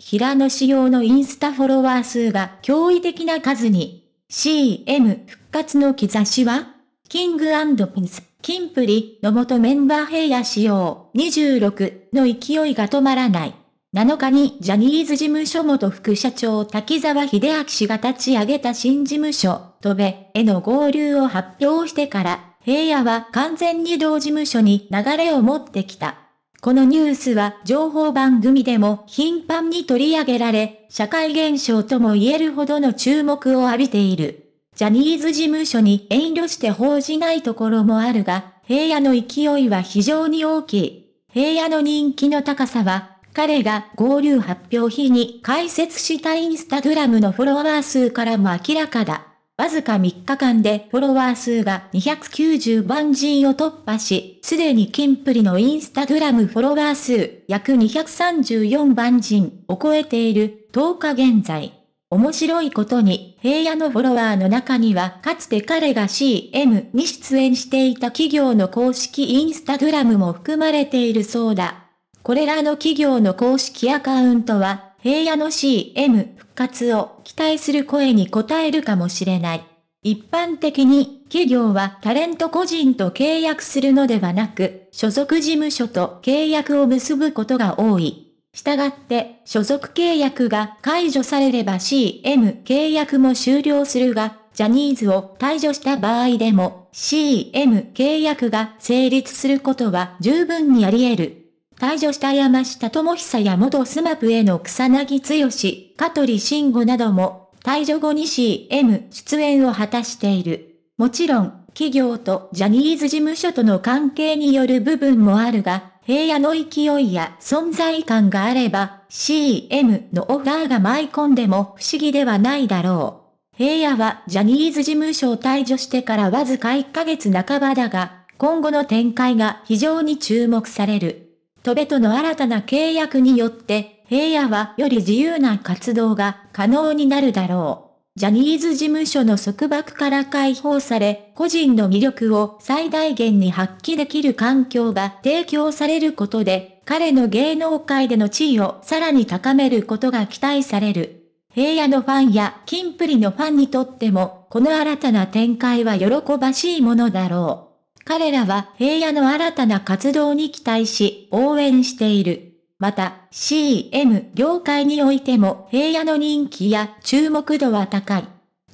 平野仕様のインスタフォロワー数が驚異的な数に。CM 復活の兆しはキングピンス、キンプリの元メンバー平野仕様26の勢いが止まらない。7日にジャニーズ事務所元副社長滝沢秀明氏が立ち上げた新事務所、戸部への合流を発表してから、平野は完全に同事務所に流れを持ってきた。このニュースは情報番組でも頻繁に取り上げられ、社会現象とも言えるほどの注目を浴びている。ジャニーズ事務所に遠慮して報じないところもあるが、平野の勢いは非常に大きい。平野の人気の高さは、彼が合流発表日に解説したインスタグラムのフォロワー数からも明らかだ。わずか3日間でフォロワー数が290万人を突破し、すでに金プリのインスタグラムフォロワー数約234万人を超えている10日現在。面白いことに、平野のフォロワーの中には、かつて彼が CM に出演していた企業の公式インスタグラムも含まれているそうだ。これらの企業の公式アカウントは、平野の CM 活を期待する声に応えるかもしれない。一般的に企業はタレント個人と契約するのではなく、所属事務所と契約を結ぶことが多い。したがって、所属契約が解除されれば CM 契約も終了するが、ジャニーズを退場した場合でも CM 契約が成立することは十分にあり得る。退場した山下智久や元スマプへの草薙剛、香取慎吾なども、退場後に CM 出演を果たしている。もちろん、企業とジャニーズ事務所との関係による部分もあるが、平野の勢いや存在感があれば、CM のオファーが舞い込んでも不思議ではないだろう。平野はジャニーズ事務所を退場してからわずか1ヶ月半ばだが、今後の展開が非常に注目される。戸部との新たな契約によって、平野はより自由な活動が可能になるだろう。ジャニーズ事務所の束縛から解放され、個人の魅力を最大限に発揮できる環境が提供されることで、彼の芸能界での地位をさらに高めることが期待される。平野のファンやキンプリのファンにとっても、この新たな展開は喜ばしいものだろう。彼らは平野の新たな活動に期待し、応援している。また、CM 業界においても平野の人気や注目度は高い。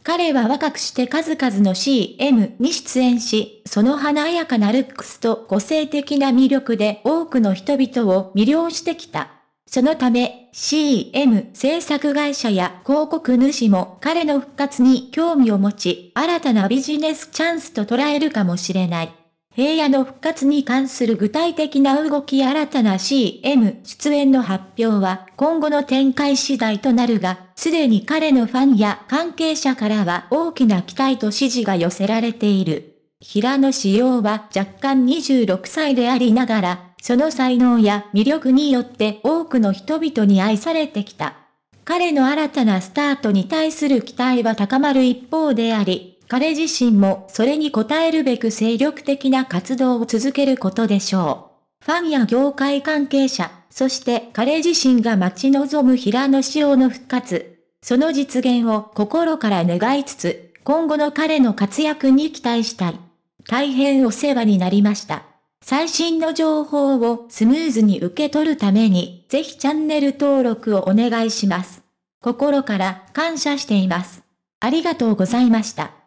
彼は若くして数々の CM に出演し、その華やかなルックスと個性的な魅力で多くの人々を魅了してきた。そのため、CM 制作会社や広告主も彼の復活に興味を持ち、新たなビジネスチャンスと捉えるかもしれない。平野の復活に関する具体的な動き新たな CM 出演の発表は今後の展開次第となるが、すでに彼のファンや関係者からは大きな期待と支持が寄せられている。平野志陽は若干26歳でありながら、その才能や魅力によって多くの人々に愛されてきた。彼の新たなスタートに対する期待は高まる一方であり、彼自身もそれに応えるべく精力的な活動を続けることでしょう。ファンや業界関係者、そして彼自身が待ち望む平野紫耀の復活。その実現を心から願いつつ、今後の彼の活躍に期待したい。大変お世話になりました。最新の情報をスムーズに受け取るために、ぜひチャンネル登録をお願いします。心から感謝しています。ありがとうございました。